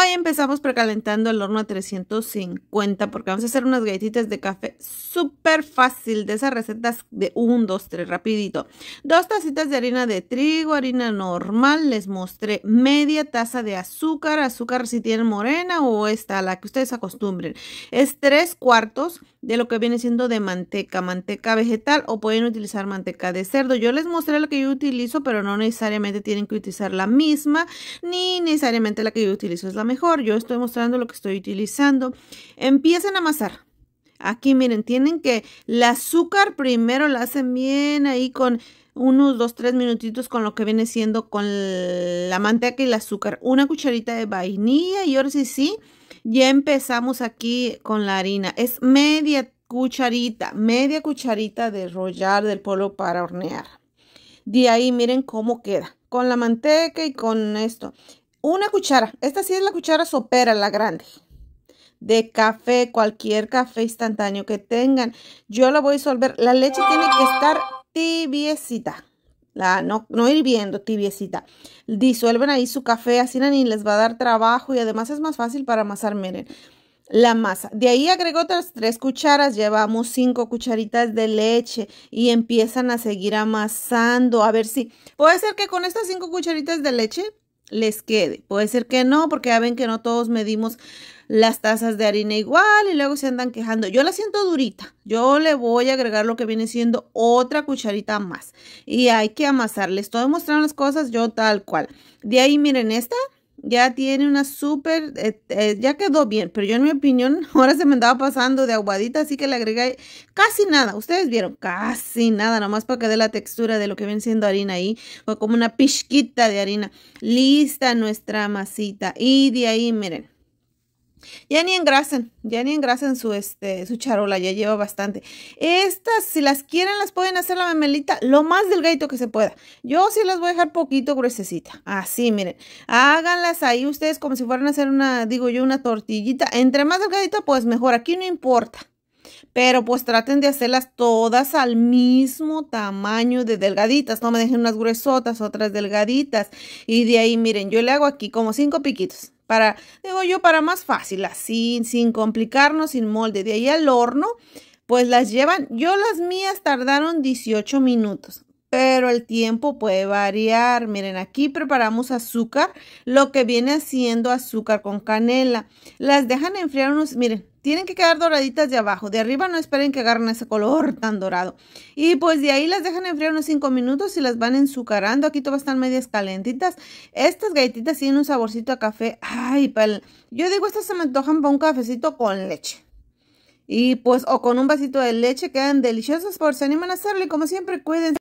Hoy empezamos precalentando el horno a 350 porque vamos a hacer unas galletitas de café súper fácil de esas recetas de 1, 2, 3, rapidito. Dos tacitas de harina de trigo, harina normal, les mostré media taza de azúcar, azúcar si tienen morena o esta, la que ustedes acostumbren. Es tres cuartos de lo que viene siendo de manteca, manteca vegetal o pueden utilizar manteca de cerdo. Yo les mostré la que yo utilizo, pero no necesariamente tienen que utilizar la misma, ni necesariamente la que yo utilizo es la mejor. Yo estoy mostrando lo que estoy utilizando. Empiecen a amasar. Aquí miren, tienen que el azúcar primero la hacen bien ahí con unos dos tres minutitos con lo que viene siendo con la manteca y el azúcar. Una cucharita de vainilla y ahora sí, sí, ya empezamos aquí con la harina. Es media cucharita, media cucharita de rollar del polvo para hornear. De ahí miren cómo queda con la manteca y con esto. Una cuchara, esta sí es la cuchara sopera, la grande, de café, cualquier café instantáneo que tengan. Yo la voy a disolver, la leche tiene que estar tibiecita. La, no, hirviendo, tibiecita. Disuelven ahí su café, así ni les va a dar trabajo y además es más fácil para amasar, miren, la masa. De ahí agrego otras tres cucharas, llevamos cinco cucharitas de leche y empiezan a seguir amasando. A ver si, puede ser que con estas cinco cucharitas de leche les quede. Puede ser que no, porque ya ven que no todos medimos las tazas de harina igual y luego se andan quejando. Yo la siento durita. Yo le voy a agregar lo que viene siendo otra cucharita más. Y hay que amasar. Les estoy mostrando las cosas yo tal cual. De ahí, miren, esta ya tiene una súper, eh, eh, ya quedó bien, pero yo en mi opinión ahora se me andaba pasando de aguadita, así que le agregué casi nada, ustedes vieron, casi nada, nomás para que dé la textura de lo que viene siendo harina ahí, fue como una pizquita de harina, lista nuestra masita, y de ahí miren, ya ni engrasen, ya ni engrasen su, este, su charola, ya lleva bastante. Estas, si las quieren, las pueden hacer la mamelita lo más delgadito que se pueda. Yo sí las voy a dejar poquito gruesecita, así, miren. Háganlas ahí ustedes como si fueran a hacer una, digo yo, una tortillita. Entre más delgadita, pues mejor, aquí no importa. Pero pues traten de hacerlas todas al mismo tamaño de delgaditas. No me dejen unas gruesotas, otras delgaditas. Y de ahí, miren, yo le hago aquí como cinco piquitos para, digo yo, para más fácil, así, sin complicarnos, sin molde. De ahí al horno, pues las llevan, yo las mías tardaron 18 minutos pero el tiempo puede variar. Miren, aquí preparamos azúcar, lo que viene haciendo azúcar con canela. Las dejan enfriar unos, miren, tienen que quedar doraditas de abajo. De arriba no esperen que agarren ese color tan dorado. Y pues de ahí las dejan enfriar unos 5 minutos y las van enzucarando. Aquí todas están medias calentitas. Estas galletitas tienen un saborcito a café. Ay, pal. yo digo, estas se me antojan para un cafecito con leche. Y pues, o con un vasito de leche, quedan deliciosas por si animan a hacerle, como siempre, cuídense.